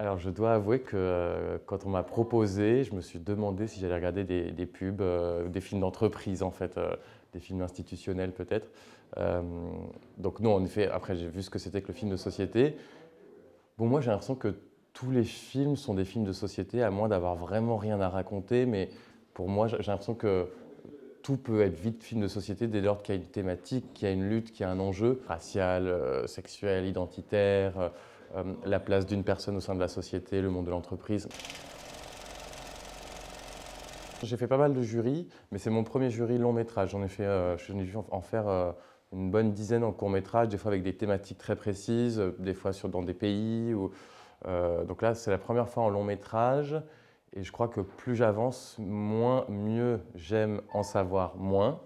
Alors je dois avouer que euh, quand on m'a proposé, je me suis demandé si j'allais regarder des, pubs, euh, des films d'entreprise en fait, euh, des films institutionnels peut-être. donc non, en effet, après j'ai vu ce que c'était que le film de société. Bon, moi j'ai l'impression que tous les films sont des films de société, à moins d'avoir vraiment rien à raconter, mais pour moi j'ai l'impression que tout peut être vite film de société dès lors qu'il y a une thématique, qu'il y a une lutte, qu'il y a un enjeu racial, sexuel, identitaire. Euh, la place d'une personne au sein de la société, le monde de l'entreprise. J'ai fait pas mal de jurys, mais c'est mon premier jury long métrage. J'en ai fait, euh, en faire euh, une bonne dizaine en court métrage, des fois avec des thématiques très précises, des fois dans des pays. Ou, donc là, c'est la première fois en long métrage, et je crois que plus j'avance, moins mieux j'aime en savoir moins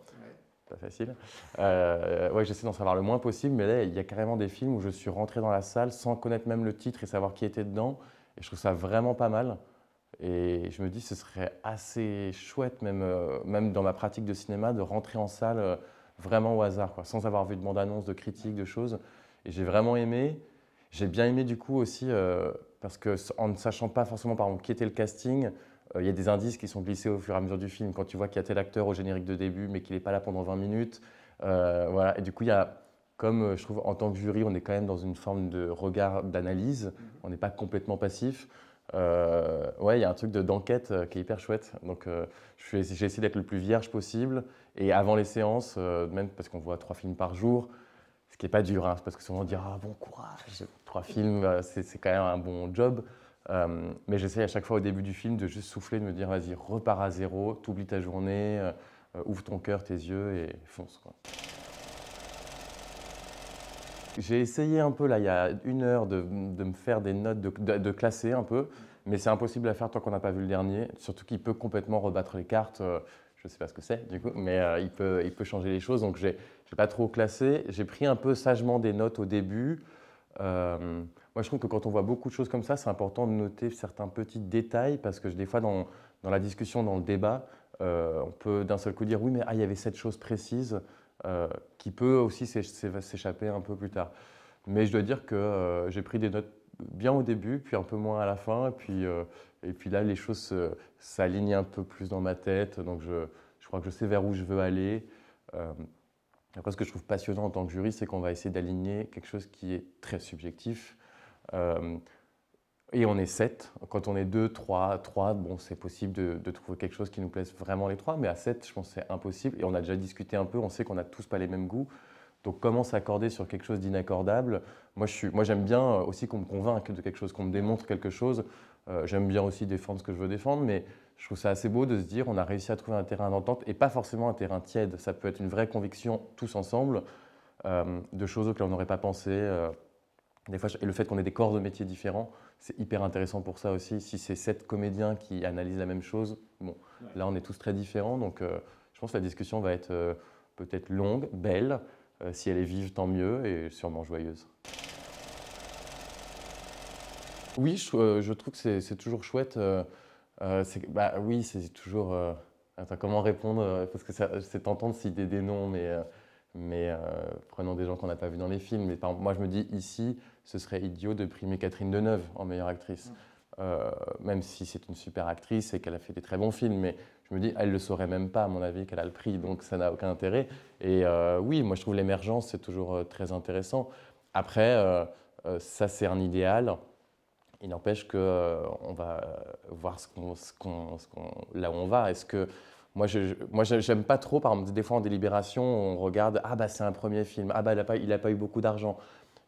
pas facile. Euh, ouais, j'essaie d'en savoir le moins possible, mais là, il y a carrément des films où je suis rentré dans la salle sans connaître même le titre et savoir qui était dedans. Et je trouve ça vraiment pas mal. Et je me dis, ce serait assez chouette, même, euh, même dans ma pratique de cinéma, de rentrer en salle euh, vraiment au hasard, quoi, sans avoir vu de bande-annonce, de critique, de choses. Et j'ai vraiment aimé. J'ai bien aimé du coup aussi, parce que en ne sachant pas forcément par qui était le casting, euh, il y a des indices qui sont glissés au fur et à mesure du film. Quand tu vois qu'il y a tel acteur au générique de début, mais qu'il n'est pas là pendant 20 minutes, euh, voilà. Et du coup, il y a comme euh, je trouve en tant que jury, on est quand même dans une forme de regard d'analyse, mhm. on n'est pas complètement passif. ouais, il y a un truc d'enquête qui est hyper chouette. Donc, j'ai essayé d'être le plus vierge possible. Et avant les séances, même parce qu'on voit trois films par jour, ce qui n'est pas dur, hein, parce que souvent on dira ah, bon courage, trois films, c'est quand même un bon job. Euh, mais j'essaye à chaque fois au début du film de juste souffler, de me dire vas-y, repars à zéro, t'oublies ta journée, euh, ouvre ton cœur, tes yeux et fonce. J'ai essayé un peu là, il y a une heure, de, me faire des notes, de, classer un peu, mais c'est impossible à faire tant qu'on n'a pas vu le dernier, surtout qu'il peut complètement rebattre les cartes. Euh, je ne sais pas ce que c'est du coup, mais il, peut, il peut changer les choses. Donc, je n'ai pas trop classé. J'ai pris un peu sagement des notes au début, euh, moi, je trouve que quand on voit beaucoup de choses comme ça, c'est important de noter certains petits détails parce que des fois, dans, dans la discussion, dans le débat, euh, on peut d'un seul coup dire oui, mais ah, il y avait cette chose précise euh, qui peut aussi s'échapper un peu plus tard. Mais je dois dire que j'ai pris des notes bien au début, puis un peu moins à la fin, et puis, et puis là, les choses s'alignent un peu plus dans ma tête, donc je, je, crois que je sais vers où je veux aller ce que je trouve passionnant en tant que juriste, c'est qu'on va essayer d'aligner quelque chose qui est très subjectif. Euh, et on est sept. Quand on est deux, trois, trois, bon, c'est possible de, trouver quelque chose qui nous plaise vraiment les trois, mais à sept, je pense que c'est impossible. Et on a déjà discuté un peu, on sait qu'on n'a tous pas les mêmes goûts. Donc comment s'accorder sur quelque chose d'inaccordable Moi, je suis, moi j'aime bien euh, aussi qu'on me convainque de quelque chose, qu'on me démontre quelque chose. Euh, j'aime bien aussi défendre ce que je veux défendre, mais je trouve ça assez beau de se dire on a réussi à trouver un terrain d'entente et pas forcément un terrain tiède. Ça peut être une vraie conviction tous ensemble euh, de choses auxquelles on n'aurait pas pensé. Euh, des fois, et le fait qu'on ait des corps de métiers différents, c'est hyper intéressant pour ça aussi. Si c'est sept comédiens qui analysent la même chose, bon, là on est tous très différents. Donc euh, je pense que la discussion va être peut-être longue, belle. si elle est vive, tant mieux et sûrement joyeuse. Oui, je trouve que c'est toujours chouette. Euh, bah oui, c'est toujours. Euh, attends, comment répondre euh, Parce que c'est tentant de citer des noms, mais, prenons des gens qu'on n'a pas vus dans les films. Mais moi, je me dis ici, ce serait idiot de primer Catherine Deneuve en meilleure actrice. Mm. même si c'est une super actrice et qu'elle a fait des très bons films, mais je me dis, elle ne le saurait même pas, à mon avis, qu'elle a le prix, donc ça n'a aucun intérêt. Et oui, moi, je trouve l'émergence, c'est toujours très intéressant. Après, ça, c'est un idéal. Il n'empêche que euh, on va euh, voir ce là où on va. Est-ce que moi, je, moi, j'aime pas trop, par exemple, des fois en délibération, on regarde ah bah c'est un premier film, ah bah il a pas, il pas eu beaucoup d'argent.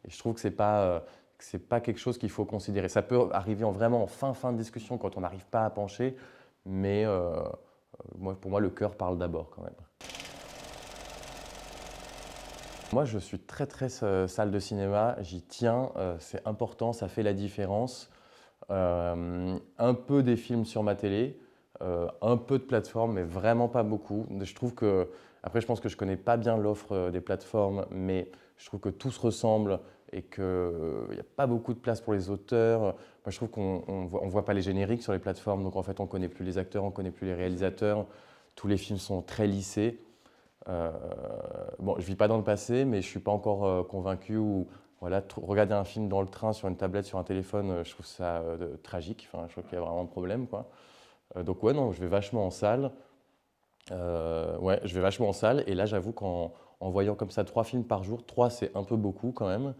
Et je trouve que c'est pas euh, c'est pas quelque chose qu'il faut considérer. Ça peut arriver en vraiment en fin fin de discussion quand on n'arrive pas à pencher, mais moi, pour moi le cœur parle d'abord quand même. Moi, je suis très très euh, salle de cinéma, j'y tiens, euh, c'est important, ça fait la différence. Euh, un peu des films sur ma télé, un peu de plateformes mais vraiment pas beaucoup. Je trouve que, après, je pense que je connais pas bien l'offre des plateformes, mais je trouve que tout se ressemble et qu'il n'y a pas beaucoup de place pour les auteurs. Moi, je trouve qu'on ne voit, pas les génériques sur les plateformes, donc en fait, on ne connaît plus les acteurs, on ne connaît plus les réalisateurs. Tous les films sont très lissés bon, je vis pas dans le passé, mais je suis pas encore euh, convaincu ou voilà, regarder un film dans le train, sur une tablette, sur un téléphone, euh, je trouve ça euh, tragique. Enfin, je trouve qu'il y a vraiment un problème, quoi. donc ouais, non, je vais vachement en salle. ouais, je vais vachement en salle. Et là, j'avoue qu'en voyant comme ça trois films par jour, trois, c'est un peu beaucoup quand même.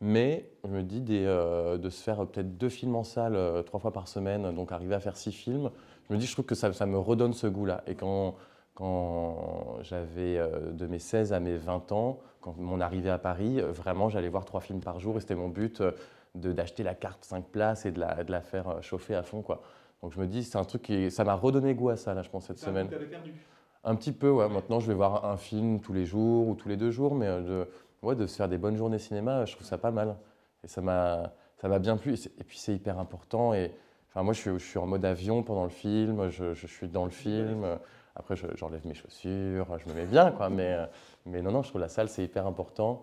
Mais je me dis de se faire peut-être deux films en salle trois fois par semaine, donc arriver à faire six films, je me dis, je trouve que ça, ça me redonne ce goût-là. Et quand quand j'avais euh, de mes 16 à mes 20 ans, quand mon arrivée à Paris, euh, vraiment j'allais voir trois films par jour et c'était mon but euh, d'acheter la carte 5 places et de la, de la, faire chauffer à fond. Quoi. Donc je me dis, c'est un truc qui. Ça m'a redonné goût à ça, là, je pense, cette semaine. perdu Un petit peu, ouais. Maintenant, je vais voir un film tous les jours ou tous les deux jours, mais de, ouais, de se faire des bonnes journées cinéma, je trouve ça pas mal. Et ça m'a bien plu. Et puis c'est hyper important. Et, enfin, moi, je suis, je suis, en mode avion pendant le film, je suis dans le film. Après, j'enlève mes chaussures, je me mets bien, quoi. Mais, euh, mais non, non, je trouve la salle, c'est hyper important.